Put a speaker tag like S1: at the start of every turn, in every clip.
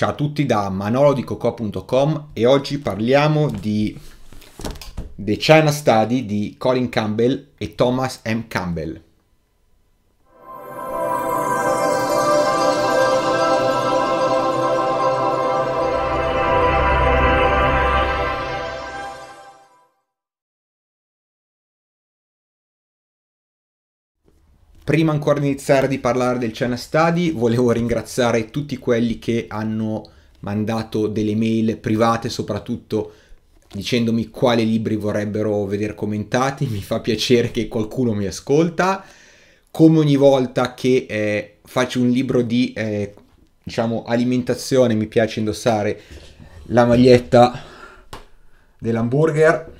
S1: Ciao a tutti da manolodicoco.com e oggi parliamo di The China Study di Colin Campbell e Thomas M. Campbell. Prima ancora di iniziare di parlare del China Study, volevo ringraziare tutti quelli che hanno mandato delle mail private, soprattutto dicendomi quali libri vorrebbero vedere commentati. Mi fa piacere che qualcuno mi ascolta. Come ogni volta che eh, faccio un libro di eh, diciamo alimentazione, mi piace indossare la maglietta dell'hamburger,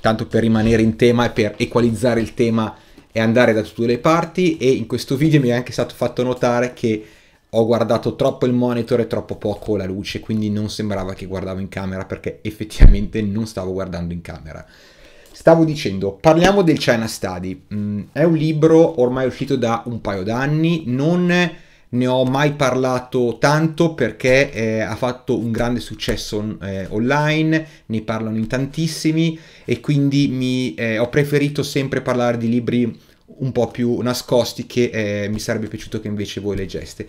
S1: tanto per rimanere in tema e per equalizzare il tema e andare da tutte le parti e in questo video mi è anche stato fatto notare che ho guardato troppo il monitor e troppo poco la luce, quindi non sembrava che guardavo in camera perché effettivamente non stavo guardando in camera. Stavo dicendo, parliamo del China Study. Mm, è un libro ormai uscito da un paio d'anni, non ne ho mai parlato tanto perché eh, ha fatto un grande successo eh, online, ne parlano in tantissimi e quindi mi, eh, ho preferito sempre parlare di libri un po' più nascosti che eh, mi sarebbe piaciuto che invece voi leggeste.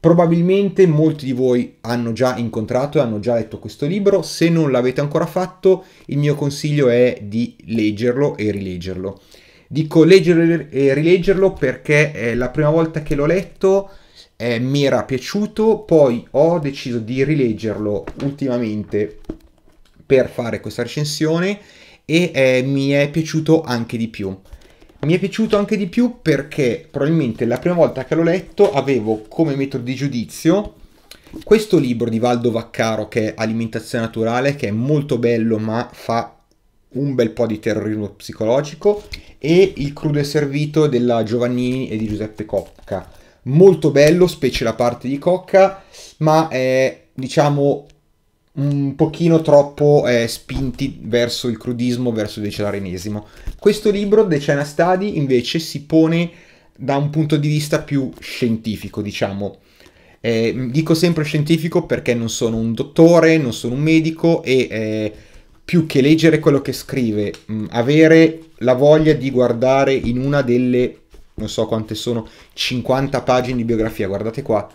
S1: Probabilmente molti di voi hanno già incontrato e hanno già letto questo libro, se non l'avete ancora fatto il mio consiglio è di leggerlo e rileggerlo. Dico leggerlo e rileggerlo perché la prima volta che l'ho letto eh, mi era piaciuto, poi ho deciso di rileggerlo ultimamente per fare questa recensione e eh, mi è piaciuto anche di più. Mi è piaciuto anche di più perché probabilmente la prima volta che l'ho letto avevo come metodo di giudizio questo libro di Valdo Vaccaro che è Alimentazione Naturale, che è molto bello ma fa un bel po' di terrorismo psicologico, e Il crudo e servito della Giovannini e di Giuseppe Cocca molto bello, specie la parte di cocca, ma è, diciamo, un pochino troppo eh, spinti verso il crudismo, verso il decelarenesimo. Questo libro, The China Study, invece si pone da un punto di vista più scientifico, diciamo. Eh, dico sempre scientifico perché non sono un dottore, non sono un medico e eh, più che leggere quello che scrive, mh, mm, avere la voglia di guardare in una delle non so quante sono, 50 pagine di biografia, guardate qua,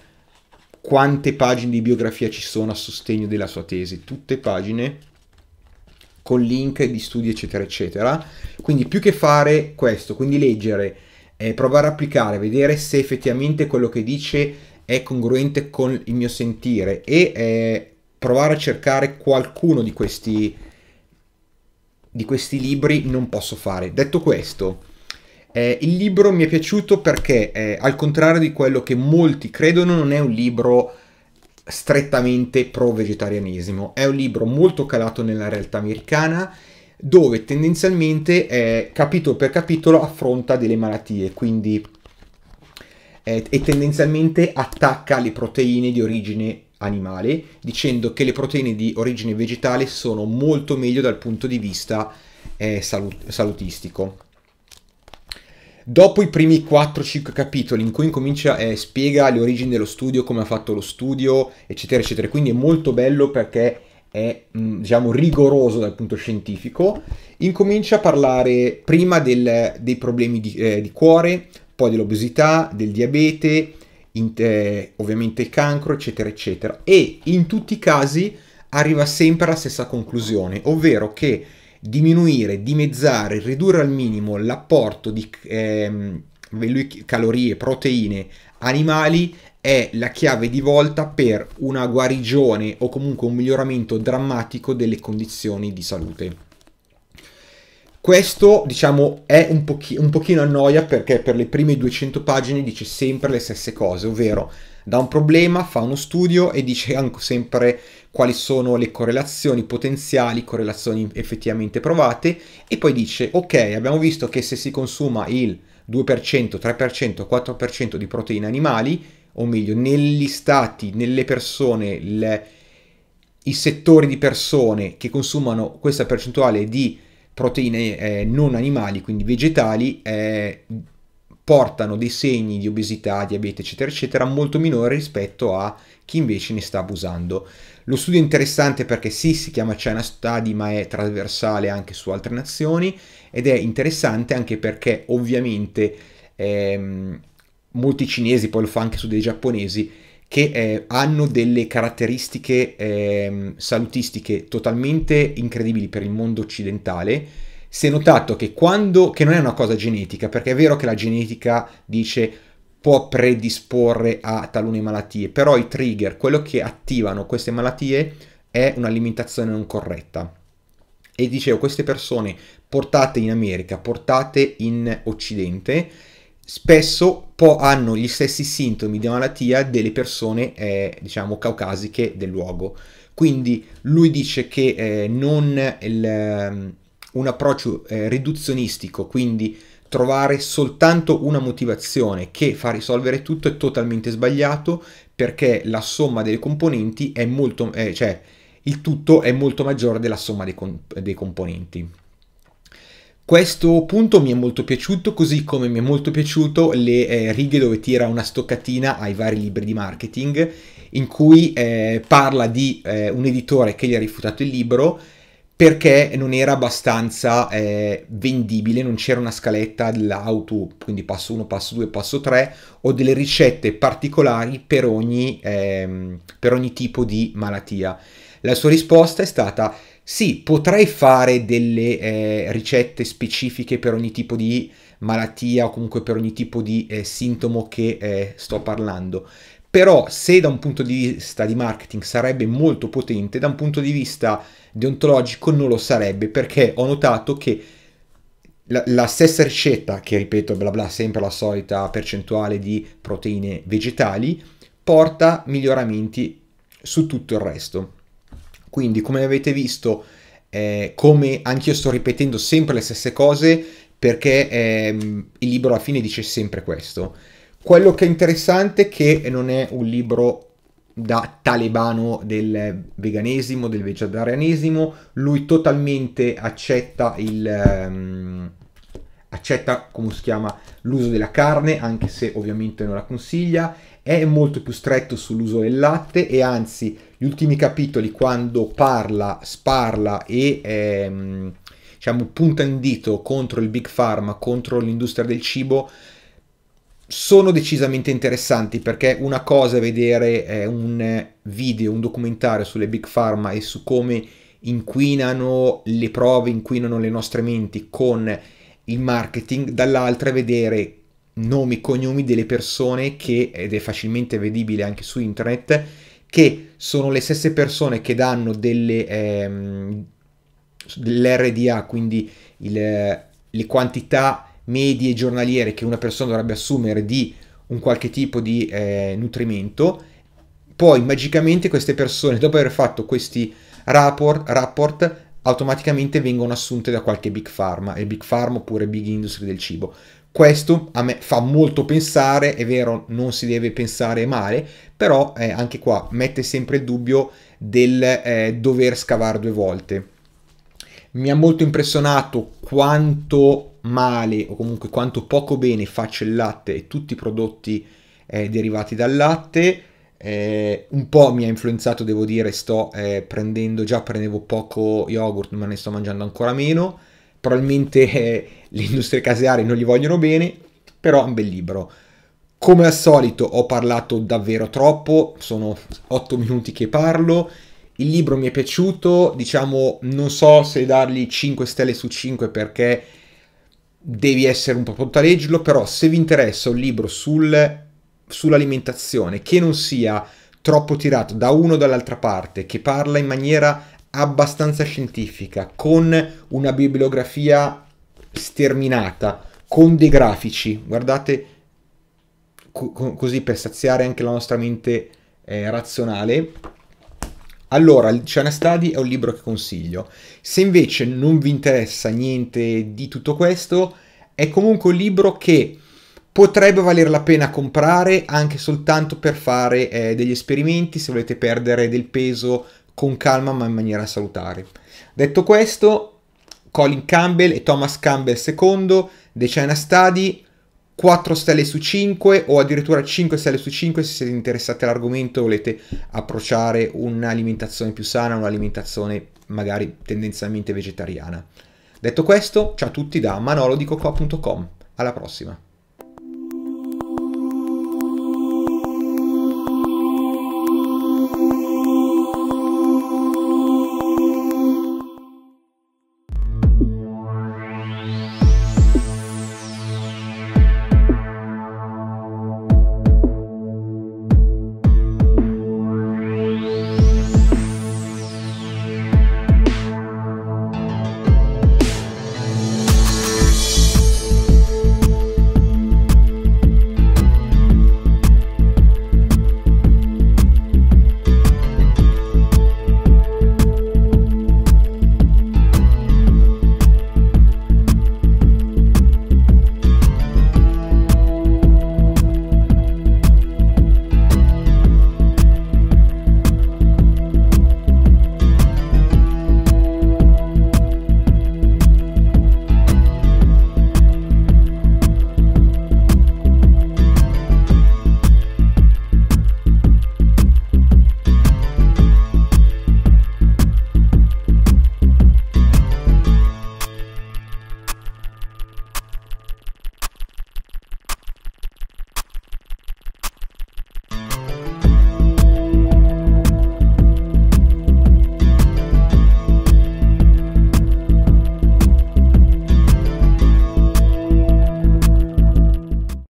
S1: quante pagine di biografia ci sono a sostegno della sua tesi, tutte pagine con link di studi eccetera eccetera, quindi più che fare questo, quindi leggere, eh, provare a applicare, vedere se effettivamente quello che dice è congruente con il mio sentire e eh, provare a cercare qualcuno di questi, di questi libri non posso fare. Detto questo, eh, il libro mi è piaciuto perché, eh, al contrario di quello che molti credono, non è un libro strettamente pro-vegetarianismo, è un libro molto calato nella realtà americana dove tendenzialmente eh, capitolo per capitolo affronta delle malattie, quindi eh, e tendenzialmente attacca le proteine di origine animale, dicendo che le proteine di origine vegetale sono molto meglio dal punto di vista eh, salut- salutistico. Dopo i primi 4-5 capitoli in cui incomincia e eh, spiega le origini dello studio, come ha fatto lo studio, eccetera, eccetera. Quindi è molto bello perché è, mm, diciamo, rigoroso dal punto scientifico. Incomincia a parlare prima del, dei problemi di, eh, di cuore, poi dell'obesità, del diabete, in, eh, ovviamente il cancro, eccetera, eccetera. E in tutti i casi arriva sempre alla stessa conclusione, ovvero che diminuire, dimezzare, ridurre al minimo l'apporto di ehm, calorie, proteine animali è la chiave di volta per una guarigione o comunque un miglioramento drammatico delle condizioni di salute. Questo, diciamo, è un, pochi- un pochino annoia perché per le prime 200 pagine dice sempre le stesse cose, ovvero da un problema, fa uno studio e dice anche sempre quali sono le correlazioni potenziali, correlazioni effettivamente provate e poi dice ok abbiamo visto che se si consuma il 2%, 3%, 4% di proteine animali, o meglio negli stati, nelle persone, le, i settori di persone che consumano questa percentuale di proteine, proteine eh, non animali, quindi vegetali, eh, portano dei segni di obesità, diabete, eccetera, eccetera, molto minore rispetto a chi invece ne sta abusando. Lo studio è interessante perché sì, si chiama China Study, ma è trasversale anche su altre nazioni ed è interessante anche perché ovviamente ehm, molti cinesi, poi lo fa anche su dei giapponesi, che eh, hanno delle caratteristiche eh, salutistiche totalmente incredibili per il mondo occidentale, si è notato che quando, che non è una cosa genetica, perché è vero che la genetica dice può predisporre a talune malattie, però i trigger, quello che attivano queste malattie è un'alimentazione non corretta. E dicevo, queste persone portate in America, portate in Occidente, spesso po- hanno gli stessi sintomi di malattia delle persone, eh, diciamo, caucasiche del luogo. Quindi lui dice che eh, non il, um, un approccio eh, riduzionistico, quindi trovare soltanto una motivazione che fa risolvere tutto è totalmente sbagliato perché la somma delle componenti è molto, eh, cioè il tutto è molto maggiore della somma dei, com- dei componenti. Questo punto mi è molto piaciuto, così come mi è molto piaciuto le eh, righe dove tira una stoccatina ai vari libri di marketing, in cui eh, parla di eh, un editore che gli ha rifiutato il libro perché non era abbastanza eh, vendibile, non c'era una scaletta dell'auto, quindi passo 1, passo 2, passo 3, o delle ricette particolari per ogni, ehm, per ogni tipo di malattia. La sua risposta è stata sì, potrei fare delle eh, ricette specifiche per ogni tipo di malattia o comunque per ogni tipo di eh, sintomo che eh, sto parlando. Però se da un punto di vista di marketing sarebbe molto potente, da un punto di vista deontologico non lo sarebbe perché ho notato che la, la stessa ricetta, che ripeto bla bla sempre la solita percentuale di proteine vegetali, porta miglioramenti su tutto il resto. Quindi, come avete visto, eh, come anch'io sto ripetendo sempre le stesse cose, perché eh, il libro alla fine dice sempre questo. Quello che è interessante è che non è un libro da talebano del veganesimo, del vegetarianesimo, lui totalmente accetta il... Um, accetta, come si chiama, l'uso della carne, anche se ovviamente non la consiglia, è molto più stretto sull'uso del latte e anzi gli ultimi capitoli quando parla, sparla e ehm, diciamo, punta in dito contro il big pharma, contro l'industria del cibo, sono decisamente interessanti perché una cosa è vedere eh, un video, un documentario sulle big pharma e su come inquinano le prove, inquinano le nostre menti con il marketing, dall'altra è vedere nomi, e cognomi delle persone che, ed è facilmente vedibile anche su internet, che sono le stesse persone che danno delle, ehm, dell'RDA, quindi il, le quantità medie giornaliere che una persona dovrebbe assumere di un qualche tipo di eh, nutrimento, poi magicamente queste persone, dopo aver fatto questi rapport, rapport automaticamente vengono assunte da qualche big pharma, e big pharma oppure big industry del cibo. Questo a me fa molto pensare, è vero, non si deve pensare male, però eh, anche qua mette sempre il dubbio del eh, dover scavare due volte. Mi ha molto impressionato quanto male o comunque quanto poco bene faccia il latte e tutti i prodotti eh, derivati dal latte. Eh, un po' mi ha influenzato, devo dire, sto eh, prendendo, già prendevo poco yogurt, ma ne sto mangiando ancora meno. Probabilmente eh, le industrie casearie non gli vogliono bene, però è un bel libro. Come al solito ho parlato davvero troppo, sono 8 minuti che parlo, il libro mi è piaciuto, diciamo non so se dargli 5 stelle su 5 perché devi essere un po' pronto a leggerlo, però se vi interessa un libro sul, sull'alimentazione che non sia troppo tirato da uno o dall'altra parte, che parla in maniera abbastanza scientifica, con una bibliografia sterminata con dei grafici, guardate co- così per saziare anche la nostra mente eh, razionale. Allora, Luciana Stadi è un libro che consiglio. Se invece non vi interessa niente di tutto questo, è comunque un libro che potrebbe valer la pena comprare anche soltanto per fare eh, degli esperimenti se volete perdere del peso con calma ma in maniera salutare. Detto questo, Colin Campbell e Thomas Campbell II, The China Study, 4 stelle su 5 o addirittura 5 stelle su 5 se siete interessati all'argomento e volete approcciare un'alimentazione più sana, un'alimentazione magari tendenzialmente vegetariana. Detto questo, ciao a tutti da manolodicoco.com. Alla prossima!